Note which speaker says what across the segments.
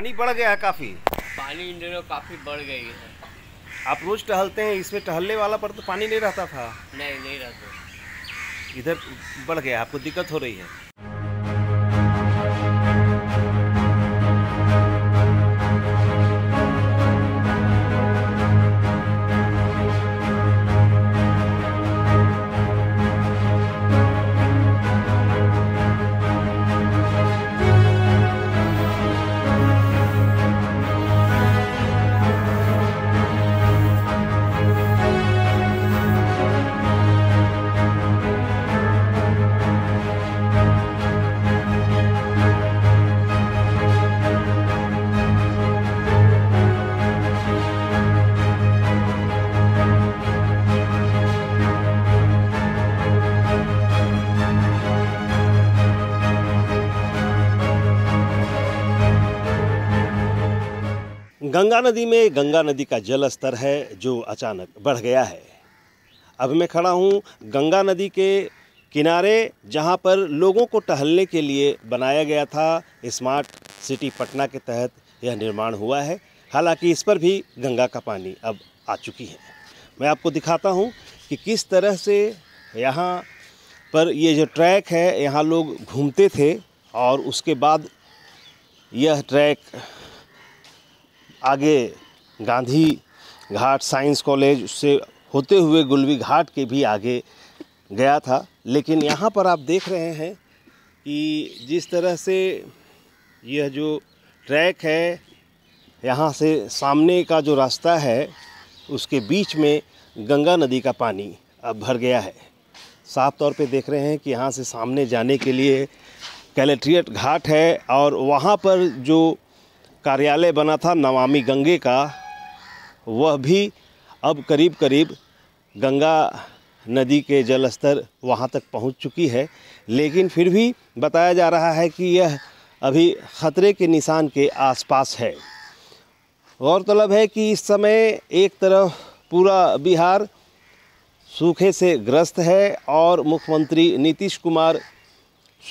Speaker 1: पानी बढ़ गया है काफ़ी पानी इन दिनों काफ़ी बढ़ गई है आप रोज़ टहलते हैं इसमें टहलने वाला पर तो पानी नहीं रहता था नहीं नहीं रहता इधर बढ़ गया आपको दिक्कत हो रही है गंगा नदी में गंगा नदी का जल स्तर है जो अचानक बढ़ गया है अब मैं खड़ा हूँ गंगा नदी के किनारे जहाँ पर लोगों को टहलने के लिए बनाया गया था स्मार्ट सिटी पटना के तहत यह निर्माण हुआ है हालांकि इस पर भी गंगा का पानी अब आ चुकी है मैं आपको दिखाता हूँ कि किस तरह से यहाँ पर ये जो ट्रैक है यहाँ लोग घूमते थे और उसके बाद यह ट्रैक आगे गांधी घाट साइंस कॉलेज उससे होते हुए गुलवी घाट के भी आगे गया था लेकिन यहाँ पर आप देख रहे हैं कि जिस तरह से यह जो ट्रैक है यहाँ से सामने का जो रास्ता है उसके बीच में गंगा नदी का पानी अब भर गया है साफ तौर पे देख रहे हैं कि यहाँ से सामने जाने के लिए कैलेट्रियट घाट है और वहाँ पर जो कार्यालय बना था नमामि गंगे का वह भी अब करीब करीब गंगा नदी के जलस्तर वहाँ तक पहुँच चुकी है लेकिन फिर भी बताया जा रहा है कि यह अभी ख़तरे के निशान के आसपास है गौरतलब है कि इस समय एक तरफ पूरा बिहार सूखे से ग्रस्त है और मुख्यमंत्री नीतीश कुमार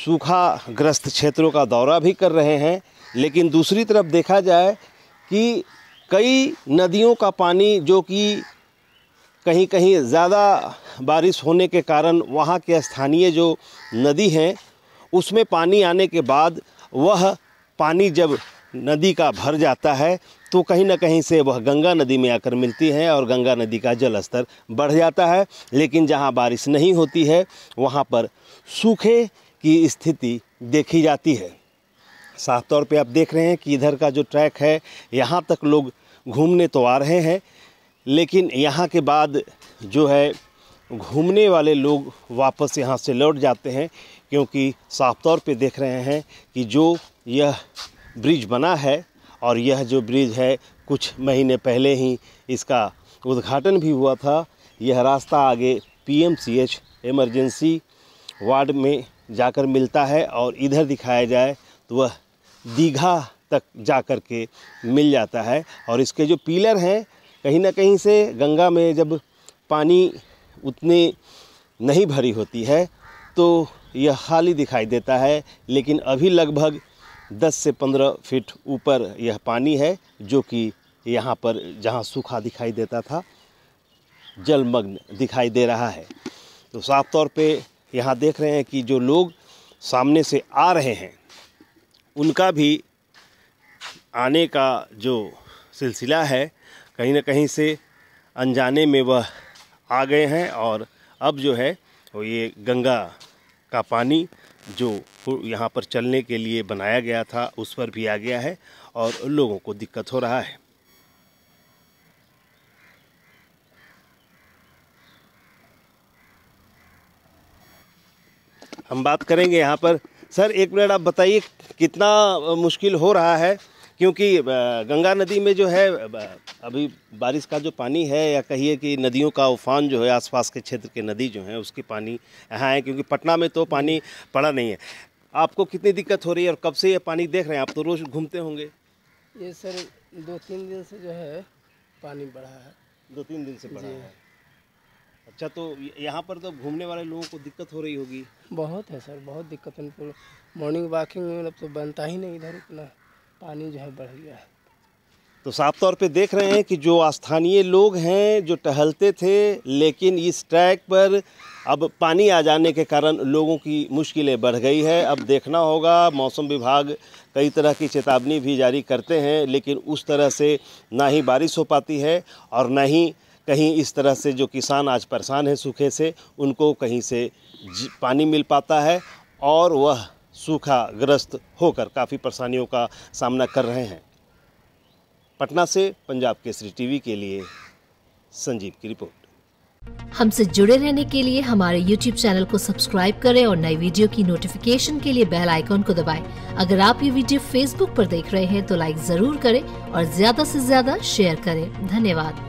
Speaker 1: सूखाग्रस्त क्षेत्रों का दौरा भी कर रहे हैं लेकिन दूसरी तरफ देखा जाए कि कई नदियों का पानी जो कि कहीं कहीं ज़्यादा बारिश होने के कारण वहाँ के स्थानीय जो नदी हैं उसमें पानी आने के बाद वह पानी जब नदी का भर जाता है तो कहीं ना कहीं से वह गंगा नदी में आकर मिलती है और गंगा नदी का जल स्तर बढ़ जाता है लेकिन जहाँ बारिश नहीं होती है वहाँ पर सूखे की स्थिति देखी जाती है साफ तौर पे आप देख रहे हैं कि इधर का जो ट्रैक है यहाँ तक लोग घूमने तो आ रहे हैं लेकिन यहाँ के बाद जो है घूमने वाले लोग वापस यहाँ से लौट जाते हैं क्योंकि साफ तौर पे देख रहे हैं कि जो यह ब्रिज बना है और यह जो ब्रिज है कुछ महीने पहले ही इसका उद्घाटन भी हुआ था यह रास्ता आगे पीएमसीएच इमरजेंसी वार्ड में जाकर मिलता है और इधर दिखाया जाए तो वह दीघा तक जा कर के मिल जाता है और इसके जो पीलर हैं कहीं ना कहीं से गंगा में जब पानी उतनी नहीं भरी होती है तो यह खाली दिखाई देता है लेकिन अभी लगभग 10 से 15 फीट ऊपर यह पानी है जो कि यहाँ पर जहाँ सूखा दिखाई देता था जलमग्न दिखाई दे रहा है तो साफ तौर पे यहाँ देख रहे हैं कि जो लोग सामने से आ रहे हैं उनका भी आने का जो सिलसिला है कहीं ना कहीं से अनजाने में वह आ गए हैं और अब जो है वो ये गंगा का पानी जो यहाँ पर चलने के लिए बनाया गया था उस पर भी आ गया है और लोगों को दिक्कत हो रहा है हम बात करेंगे यहाँ पर सर एक मिनट आप बताइए कितना मुश्किल हो रहा है क्योंकि गंगा नदी में जो है अभी बारिश का जो पानी है या कहिए कि नदियों का उफान जो है आसपास के क्षेत्र के नदी जो है उसके पानी यहाँ है क्योंकि पटना में तो पानी पड़ा नहीं है आपको कितनी दिक्कत हो रही है और कब से ये पानी देख रहे हैं आप तो रोज़ घूमते होंगे ये सर दो तीन दिन से जो है पानी बढ़ा है दो तीन दिन से बढ़ा है अच्छा तो यहाँ पर तो घूमने वाले लोगों को दिक्कत हो रही होगी बहुत है सर बहुत दिक्कत है मॉर्निंग वॉकिंग में मतलब तो बनता ही नहीं इधर इतना पानी जो है बढ़ गया है तो साफ तौर पे देख रहे हैं कि जो स्थानीय लोग हैं जो टहलते थे लेकिन इस ट्रैक पर अब पानी आ जाने के कारण लोगों की मुश्किलें बढ़ गई है अब देखना होगा मौसम विभाग कई तरह की चेतावनी भी जारी करते हैं लेकिन उस तरह से ना ही बारिश हो पाती है और ना ही कहीं इस तरह से जो किसान आज परेशान है सूखे से उनको कहीं से पानी मिल पाता है और वह सूखा ग्रस्त होकर काफ़ी परेशानियों का सामना कर रहे हैं पटना से पंजाब केसरी टीवी के लिए संजीव की रिपोर्ट हमसे जुड़े रहने के लिए हमारे YouTube चैनल को सब्सक्राइब करें और नई वीडियो की नोटिफिकेशन के लिए बेल आइकॉन को दबाएं। अगर आप ये वीडियो Facebook पर देख रहे हैं तो लाइक जरूर करें और ज्यादा से ज्यादा शेयर करें धन्यवाद